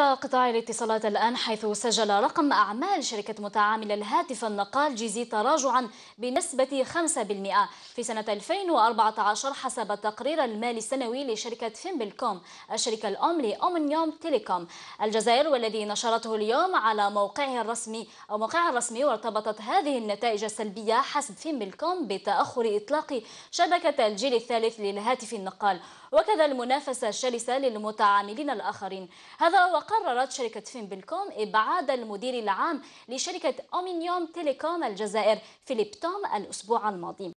قطاع الاتصالات الآن حيث سجل رقم أعمال شركة متعامل الهاتف النقال جيزي تراجعا بنسبة 5% في سنة 2014 حسب التقرير المالي السنوي لشركة فيمبلكوم الشركة الأم لأومنيوم تيليكوم الجزائر والذي نشرته اليوم على موقعها الرسمي أو موقعها الرسمي وارتبطت هذه النتائج السلبية حسب فيمبلكوم بتأخر إطلاق شبكة الجيل الثالث للهاتف النقال وكذا المنافسة الشرسة للمتعاملين الآخرين هذا وقت قررت شركة فينبلكوم إبعاد المدير العام لشركة أومينيوم تيليكوم الجزائر فيليب توم الأسبوع الماضي